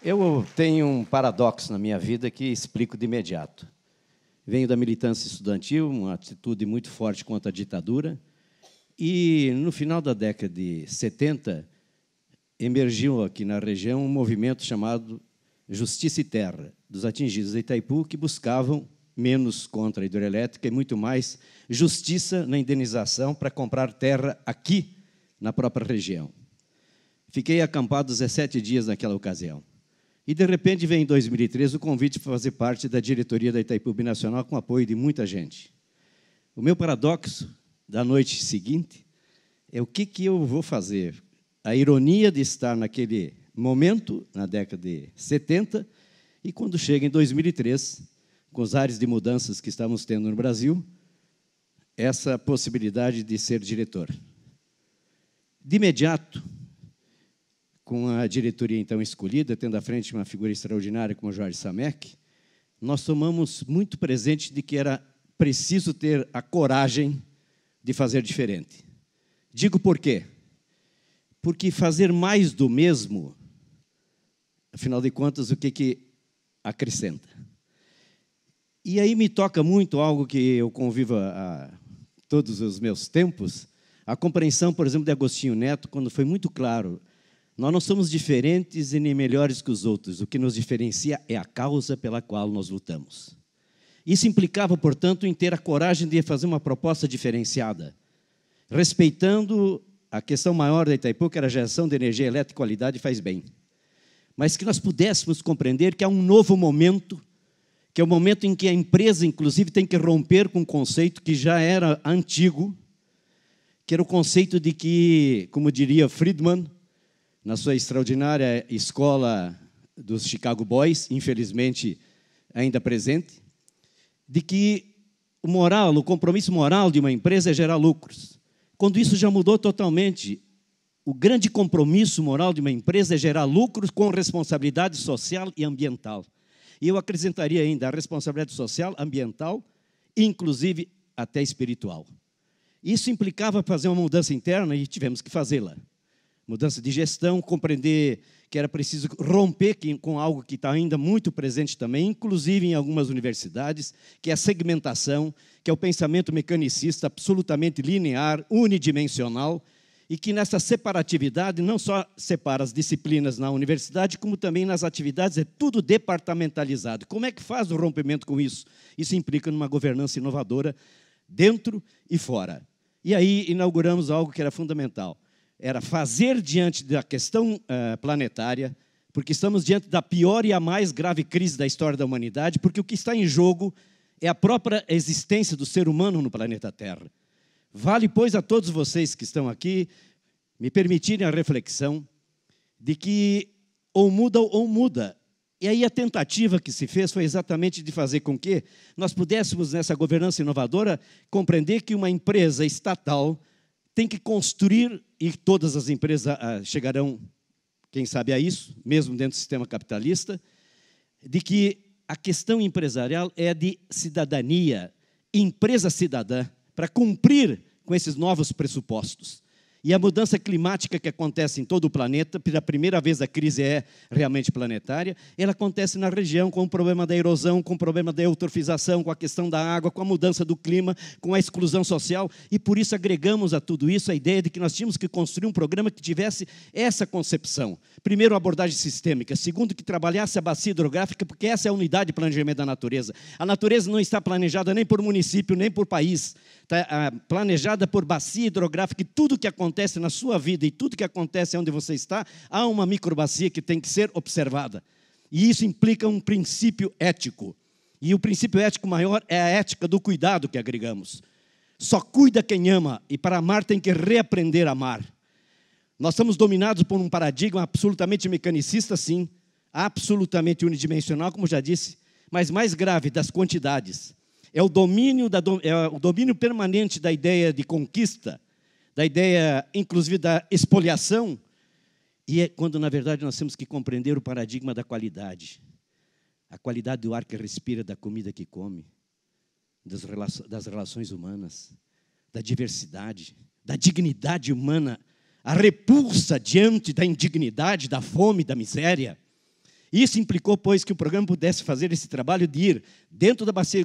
Eu tenho um paradoxo na minha vida que explico de imediato. Venho da militância estudantil, uma atitude muito forte contra a ditadura, e no final da década de 70 emergiu aqui na região um movimento chamado Justiça e Terra, dos atingidos de Itaipu, que buscavam menos contra a hidrelétrica e muito mais justiça na indenização para comprar terra aqui na própria região. Fiquei acampado 17 dias naquela ocasião. E de repente vem em 2013 o convite para fazer parte da diretoria da Itaipu Binacional com apoio de muita gente. O meu paradoxo da noite seguinte é o que, que eu vou fazer. A ironia de estar naquele momento, na década de 70, e quando chega em 2003, com os ares de mudanças que estamos tendo no Brasil, essa possibilidade de ser diretor. De imediato, com a diretoria então escolhida, tendo à frente uma figura extraordinária como Jorge Samek, nós tomamos muito presente de que era preciso ter a coragem de fazer diferente. Digo por quê? Porque fazer mais do mesmo, afinal de contas, o que, que acrescenta? E aí me toca muito algo que eu convivo a, todos os meus tempos, a compreensão, por exemplo, de Agostinho Neto, quando foi muito claro nós não somos diferentes e nem melhores que os outros. O que nos diferencia é a causa pela qual nós lutamos. Isso implicava, portanto, em ter a coragem de fazer uma proposta diferenciada, respeitando a questão maior da Itaipu, que era a geração de energia elétrica, qualidade faz bem. Mas que nós pudéssemos compreender que há um novo momento, que é o momento em que a empresa, inclusive, tem que romper com um conceito que já era antigo, que era o conceito de que, como diria Friedman, na sua extraordinária escola dos Chicago Boys, infelizmente ainda presente, de que o moral, o compromisso moral de uma empresa é gerar lucros. Quando isso já mudou totalmente, o grande compromisso moral de uma empresa é gerar lucros com responsabilidade social e ambiental. E eu acrescentaria ainda a responsabilidade social, ambiental, inclusive até espiritual. Isso implicava fazer uma mudança interna e tivemos que fazê-la mudança de gestão, compreender que era preciso romper com algo que está ainda muito presente também, inclusive em algumas universidades, que é a segmentação, que é o pensamento mecanicista absolutamente linear, unidimensional, e que nessa separatividade não só separa as disciplinas na universidade, como também nas atividades, é tudo departamentalizado. Como é que faz o rompimento com isso? Isso implica numa governança inovadora dentro e fora. E aí inauguramos algo que era fundamental era fazer diante da questão uh, planetária, porque estamos diante da pior e a mais grave crise da história da humanidade, porque o que está em jogo é a própria existência do ser humano no planeta Terra. Vale, pois, a todos vocês que estão aqui me permitirem a reflexão de que ou muda ou muda. E aí a tentativa que se fez foi exatamente de fazer com que nós pudéssemos, nessa governança inovadora, compreender que uma empresa estatal tem que construir, e todas as empresas ah, chegarão, quem sabe, a isso, mesmo dentro do sistema capitalista, de que a questão empresarial é de cidadania, empresa cidadã, para cumprir com esses novos pressupostos. E a mudança climática que acontece em todo o planeta, pela primeira vez a crise é realmente planetária, ela acontece na região com o problema da erosão, com o problema da eutrofização, com a questão da água, com a mudança do clima, com a exclusão social, e por isso agregamos a tudo isso a ideia de que nós tínhamos que construir um programa que tivesse essa concepção. Primeiro, abordagem sistêmica. Segundo, que trabalhasse a bacia hidrográfica, porque essa é a unidade de planejamento da natureza. A natureza não está planejada nem por município, nem por país tá, ah, planejada por bacia hidrográfica, e tudo que acontece na sua vida e tudo que acontece onde você está, há uma microbacia que tem que ser observada. E isso implica um princípio ético. E o princípio ético maior é a ética do cuidado que agregamos. Só cuida quem ama, e para amar tem que reaprender a amar. Nós estamos dominados por um paradigma absolutamente mecanicista, sim, absolutamente unidimensional, como já disse, mas mais grave, das quantidades. É o domínio, da, é o domínio permanente da ideia de conquista, da ideia, inclusive, da expoliação. E é quando, na verdade, nós temos que compreender o paradigma da qualidade. A qualidade do ar que respira, da comida que come, das, das relações humanas, da diversidade, da dignidade humana, a repulsa diante da indignidade, da fome, da miséria isso implicou, pois, que o programa pudesse fazer esse trabalho de ir dentro da bacia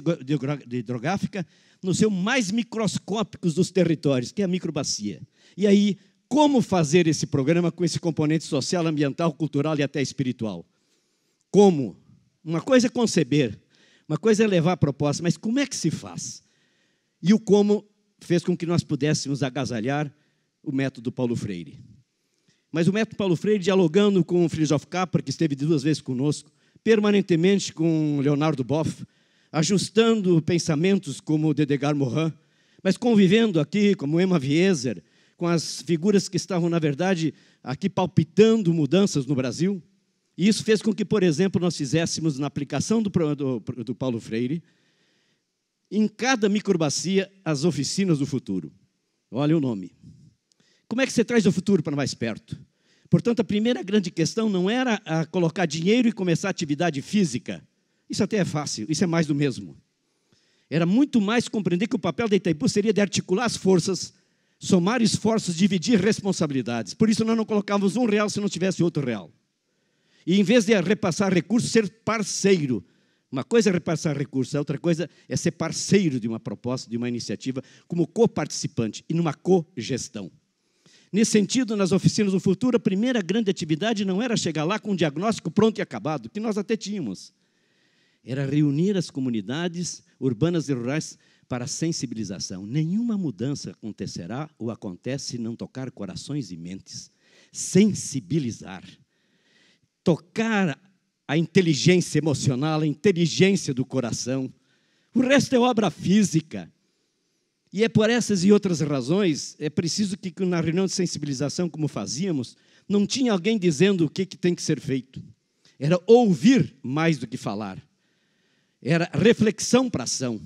hidrográfica, nos seus mais microscópicos dos territórios, que é a microbacia. E aí, como fazer esse programa com esse componente social, ambiental, cultural e até espiritual? Como? Uma coisa é conceber, uma coisa é levar a proposta, mas como é que se faz? E o como fez com que nós pudéssemos agasalhar o método Paulo Freire. Mas o método Paulo Freire, dialogando com o Fridjof Capra, que esteve duas vezes conosco, permanentemente com Leonardo Boff, ajustando pensamentos como Dedegar Morin, mas convivendo aqui como Emma Wieser, com as figuras que estavam, na verdade, aqui palpitando mudanças no Brasil. E isso fez com que, por exemplo, nós fizéssemos na aplicação do, do, do Paulo Freire, em cada microbacia, as oficinas do futuro. Olha o nome. Como é que você traz o futuro para mais perto? Portanto, a primeira grande questão não era colocar dinheiro e começar atividade física. Isso até é fácil, isso é mais do mesmo. Era muito mais compreender que o papel da Itaipu seria de articular as forças, somar esforços, dividir responsabilidades. Por isso, nós não colocávamos um real se não tivesse outro real. E em vez de repassar recursos, ser parceiro. Uma coisa é repassar recursos, a outra coisa é ser parceiro de uma proposta, de uma iniciativa, como co-participante e numa co-gestão. Nesse sentido, nas oficinas do futuro, a primeira grande atividade não era chegar lá com um diagnóstico pronto e acabado, que nós até tínhamos. Era reunir as comunidades urbanas e rurais para sensibilização. Nenhuma mudança acontecerá ou acontece se não tocar corações e mentes. Sensibilizar. Tocar a inteligência emocional, a inteligência do coração. O resto é obra física. E é por essas e outras razões, é preciso que na reunião de sensibilização, como fazíamos, não tinha alguém dizendo o que, que tem que ser feito. Era ouvir mais do que falar. Era reflexão para ação.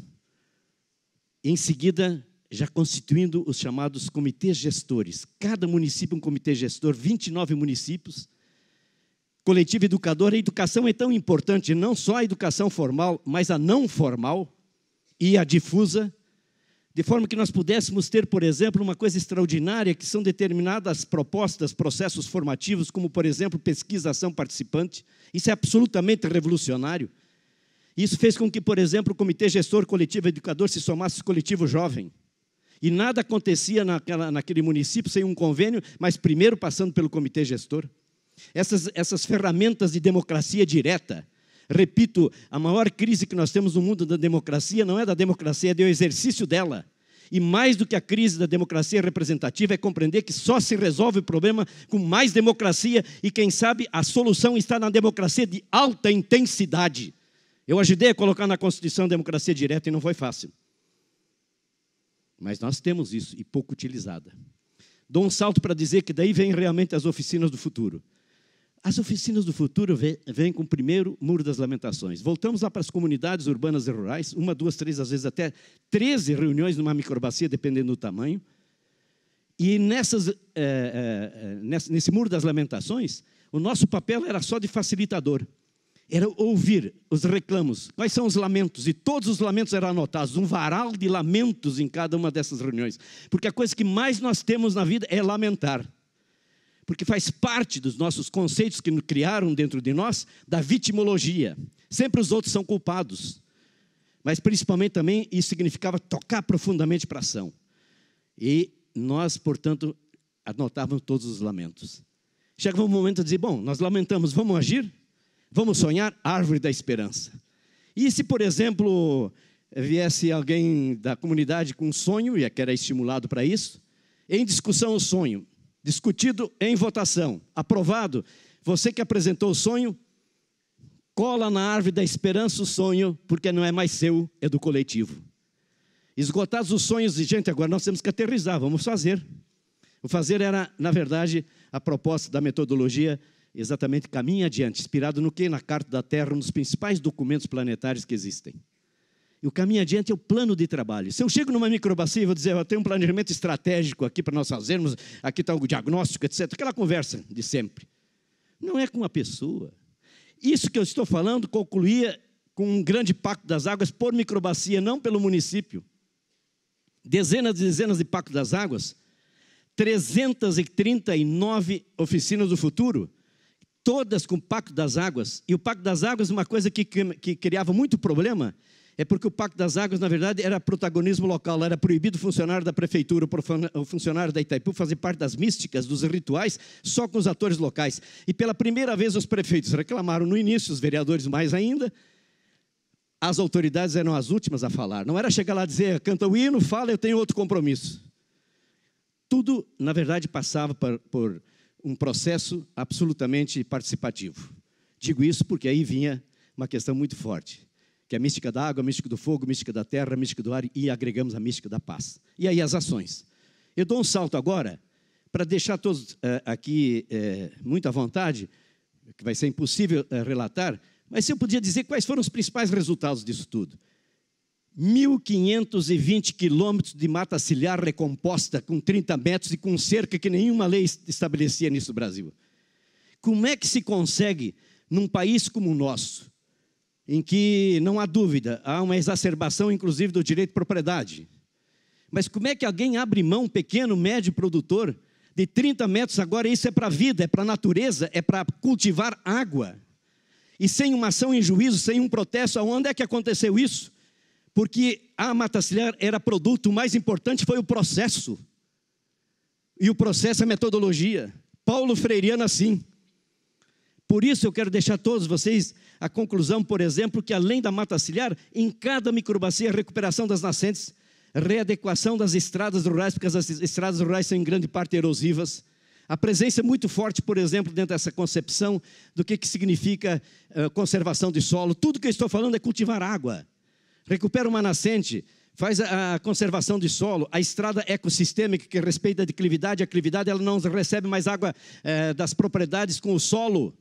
Em seguida, já constituindo os chamados comitês gestores. Cada município um comitê gestor, 29 municípios. Coletivo educador, a educação é tão importante, não só a educação formal, mas a não formal e a difusa, de forma que nós pudéssemos ter, por exemplo, uma coisa extraordinária que são determinadas propostas, processos formativos, como, por exemplo, pesquisa ação participante. Isso é absolutamente revolucionário. Isso fez com que, por exemplo, o Comitê Gestor Coletivo Educador se somasse ao coletivo jovem. E nada acontecia naquela, naquele município sem um convênio, mas primeiro passando pelo Comitê Gestor. Essas, essas ferramentas de democracia direta, Repito, a maior crise que nós temos no mundo da democracia não é da democracia, é do exercício dela. E mais do que a crise da democracia representativa é compreender que só se resolve o problema com mais democracia e, quem sabe, a solução está na democracia de alta intensidade. Eu ajudei a colocar na Constituição a democracia direta e não foi fácil. Mas nós temos isso e pouco utilizada. Dou um salto para dizer que daí vem realmente as oficinas do futuro. As oficinas do futuro vêm com o primeiro muro das lamentações. Voltamos lá para as comunidades urbanas e rurais, uma, duas, três, às vezes até 13 reuniões numa microbacia, dependendo do tamanho. E nessas, é, eh, é, eh, eh, nesse, nesse muro das lamentações, o nosso papel era só de facilitador. Era ouvir os reclamos. Quais são os lamentos? E todos os lamentos eram anotados. Um varal de lamentos em cada uma dessas reuniões. Porque a coisa que mais nós temos na vida é lamentar porque faz parte dos nossos conceitos que criaram dentro de nós, da vitimologia. Sempre os outros são culpados. Mas principalmente também isso significava tocar profundamente para a ação. E nós, portanto, anotávamos todos os lamentos. Chegava um momento de dizer: bom, nós lamentamos, vamos agir? Vamos sonhar? Árvore da esperança. E se, por exemplo, viesse alguém da comunidade com um sonho, e é que era estimulado para isso, em discussão o sonho, Discutido em votação. Aprovado. Você que apresentou o sonho, cola na árvore da esperança o sonho, porque não é mais seu, é do coletivo. Esgotados os sonhos de gente, agora nós temos que aterrizar, vamos fazer. O fazer era, na verdade, a proposta da metodologia exatamente caminha adiante, inspirado no que? Na Carta da Terra, um dos principais documentos planetários que existem. E o caminho adiante é o plano de trabalho. Se eu chego numa microbacia e vou dizer, eu tenho um planejamento estratégico aqui para nós fazermos, aqui está o diagnóstico, etc. Aquela conversa de sempre. Não é com a pessoa. Isso que eu estou falando concluía com um grande pacto das águas por microbacia, não pelo município. Dezenas e dezenas de pactos das águas, 339 oficinas do futuro, todas com pacto das águas. E o pacto das águas, é uma coisa que, que, que criava muito problema, é porque o Pacto das Águas, na verdade, era protagonismo local, era proibido o funcionário da prefeitura, o funcionário da Itaipu fazer parte das místicas, dos rituais, só com os atores locais. E pela primeira vez os prefeitos reclamaram no início, os vereadores mais ainda, as autoridades eram as últimas a falar. Não era chegar lá e dizer, canta o hino, fala, eu tenho outro compromisso. Tudo, na verdade, passava por, um processo absolutamente participativo. Digo isso porque aí vinha uma questão muito forte que é a mística da água, a mística do fogo, a mística da terra, a mística do ar e agregamos a mística da paz. E aí as ações. Eu dou um salto agora para deixar todos eh, aqui é, muito à vontade, que vai ser impossível eh, relatar, mas se eu podia dizer quais foram os principais resultados disso tudo. 1.520 quilômetros de mata ciliar recomposta com 30 metros e com cerca que nenhuma lei estabelecia nisso no Brasil. Como é que se consegue, num país como o nosso, em que não há dúvida, há uma exacerbação, inclusive, do direito de propriedade. Mas como é que alguém abre mão, pequeno, médio produtor, de 30 metros, agora isso é para a vida, é para a natureza, é para cultivar água? E sem uma ação em juízo, sem um protesto, aonde é que aconteceu isso? Porque a mata ciliar era produto, o mais importante foi o processo. E o processo é metodologia. Paulo Freireano assim. Por isso eu quero deixar todos vocês a conclusão, por exemplo, que além da mata ciliar, em cada microbacia, a recuperação das nascentes, readequação das estradas rurais, porque as estradas rurais são em grande parte erosivas, a presença é muito forte, por exemplo, dentro dessa concepção do que, que significa uh, conservação de solo. Tudo que eu estou falando é cultivar água. Recupera uma nascente, faz a, a conservação de solo, a estrada ecossistêmica que respeita a declividade, a declividade ela não recebe mais água uh, das propriedades com o solo.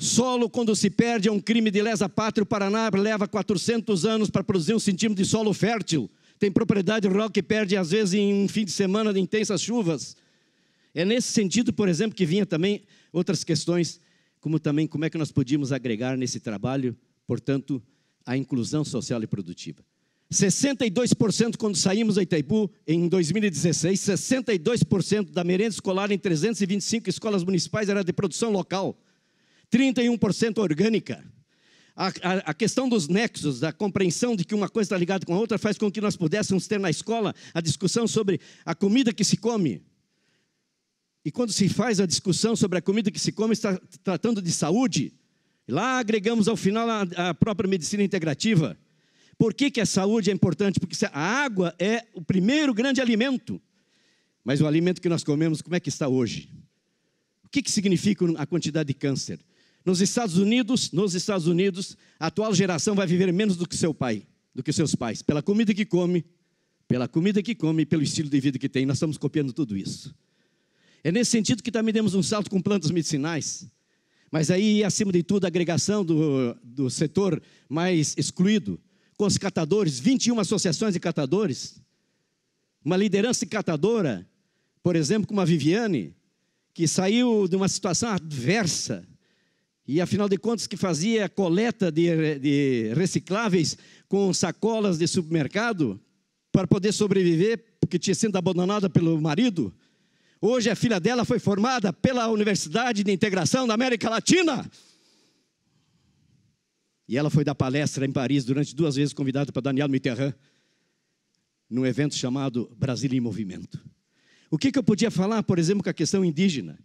Solo, quando se perde, é um crime de lesa pátria. O Paraná leva 400 anos para produzir um centímetro de solo fértil. Tem propriedade rural que perde, às vezes, em um fim de semana de intensas chuvas. É nesse sentido, por exemplo, que vinha também outras questões, como também como é que nós podíamos agregar nesse trabalho, portanto, a inclusão social e produtiva. 62% quando saímos da Itaipu em 2016, 62% da merenda escolar em 325 escolas municipais era de produção local. 31% orgânica. A, a, a, questão dos nexos, da compreensão de que uma coisa está ligada com a outra, faz com que nós pudéssemos ter na escola a discussão sobre a comida que se come. E quando se faz a discussão sobre a comida que se come, está tratando de saúde. Lá agregamos ao final a, a própria medicina integrativa. Por que, que a saúde é importante? Porque a água é o primeiro grande alimento. Mas o alimento que nós comemos, como é que está hoje? O que, que significa a quantidade de câncer? Nos Estados Unidos, nos Estados Unidos, a atual geração vai viver menos do que seu pai, do que seus pais, pela comida que come, pela comida que come pelo estilo de vida que tem. Nós estamos copiando tudo isso. É nesse sentido que também demos um salto com plantas medicinais. Mas aí, acima de tudo, a agregação do, do setor mais excluído, com os catadores, 21 associações de catadores, uma liderança catadora, por exemplo, como a Viviane, que saiu de uma situação adversa, e afinal de contas, que fazia é coleta de, de recicláveis com sacolas de supermercado para poder sobreviver, porque tinha sido abandonada pelo marido. Hoje a filha dela foi formada pela Universidade de Integração da América Latina. E ela foi dar palestra em Paris durante duas vezes convidada para Daniel Mitterrand, num evento chamado Brasil em Movimento. O que, que eu podia falar, por exemplo, com a questão indígena?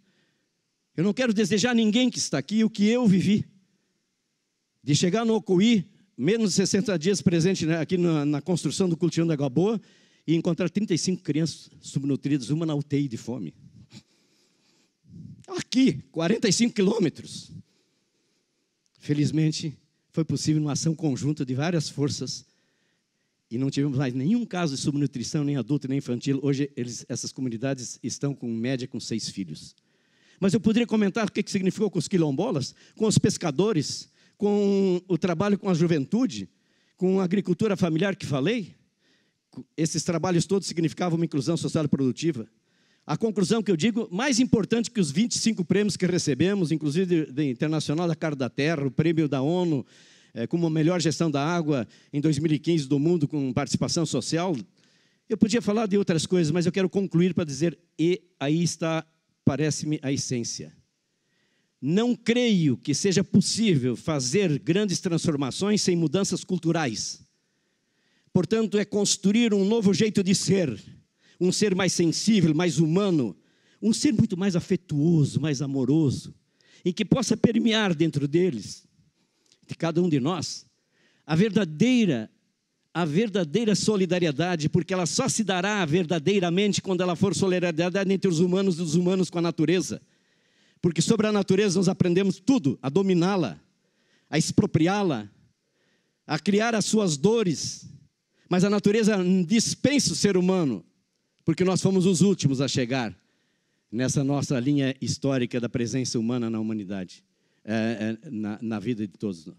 Eu não quero desejar a ninguém que está aqui o que eu vivi. De chegar no Ocuí, menos de 60 dias presente né, aqui na, na construção do Cultivando Água Boa, e encontrar 35 crianças subnutridas, uma na UTI de fome. Aqui, 45 quilômetros. Felizmente, foi possível uma ação conjunta de várias forças e não tivemos mais nenhum caso de subnutrição, nem adulto, nem infantil. Hoje, eles, essas comunidades estão com média com seis filhos. Mas eu poderia comentar o que significou com os quilombolas, com os pescadores, com o trabalho com a juventude, com a agricultura familiar que falei. Esses trabalhos todos significavam uma inclusão social e produtiva. A conclusão que eu digo, mais importante que os 25 prêmios que recebemos, inclusive da Internacional da Cara da Terra, o prêmio da ONU, é, como a melhor gestão da água em 2015 do mundo com participação social, eu podia falar de outras coisas, mas eu quero concluir para dizer: e aí está parece-me a essência. Não creio que seja possível fazer grandes transformações sem mudanças culturais. Portanto, é construir um novo jeito de ser, um ser mais sensível, mais humano, um ser muito mais afetuoso, mais amoroso, em que possa permear dentro deles, de cada um de nós, a verdadeira a verdadeira solidariedade, porque ela só se dará verdadeiramente quando ela for solidariedade entre os humanos e os humanos com a natureza. Porque sobre a natureza nós aprendemos tudo: a dominá-la, a expropriá-la, a criar as suas dores. Mas a natureza dispensa o ser humano, porque nós fomos os últimos a chegar nessa nossa linha histórica da presença humana na humanidade, é, é, na, na vida de todos.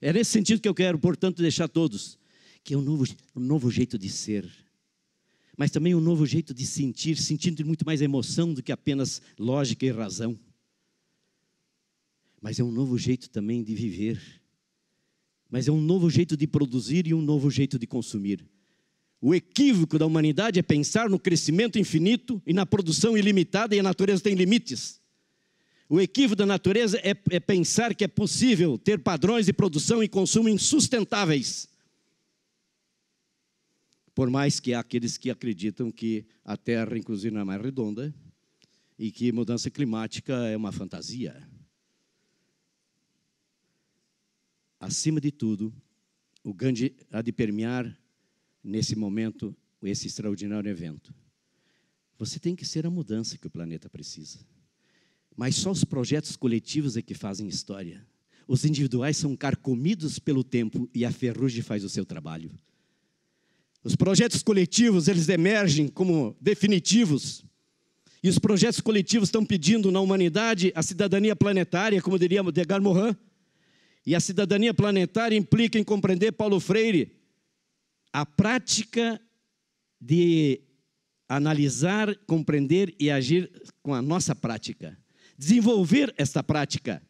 É nesse sentido que eu quero, portanto, deixar todos que é um novo, um novo jeito de ser, mas também um novo jeito de sentir, sentindo muito mais emoção do que apenas lógica e razão. Mas é um novo jeito também de viver, mas é um novo jeito de produzir e um novo jeito de consumir. O equívoco da humanidade é pensar no crescimento infinito e na produção ilimitada, e a natureza tem limites. O equívoco da natureza é, é pensar que é possível ter padrões de produção e consumo insustentáveis por mais que há aqueles que acreditam que a Terra, inclusive, não é mais redonda e que mudança climática é uma fantasia. Acima de tudo, o Gandhi há de permear nesse momento esse extraordinário evento. Você tem que ser a mudança que o planeta precisa. Mas só os projetos coletivos é que fazem história. Os individuais são carcomidos pelo tempo e a ferrugem faz o seu trabalho. Os projetos coletivos, eles emergem como definitivos. E os projetos coletivos estão pedindo na humanidade a cidadania planetária, como diria Degar Morin. E a cidadania planetária implica em compreender, Paulo Freire, a prática de analisar, compreender e agir com a nossa prática. Desenvolver esta prática.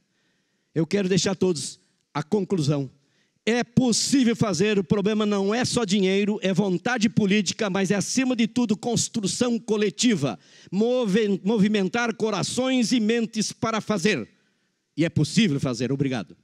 Eu quero deixar todos a conclusão é possível fazer, o problema não é só dinheiro, é vontade política, mas é acima de tudo construção coletiva, movimentar corações e mentes para fazer. E é possível fazer, obrigado.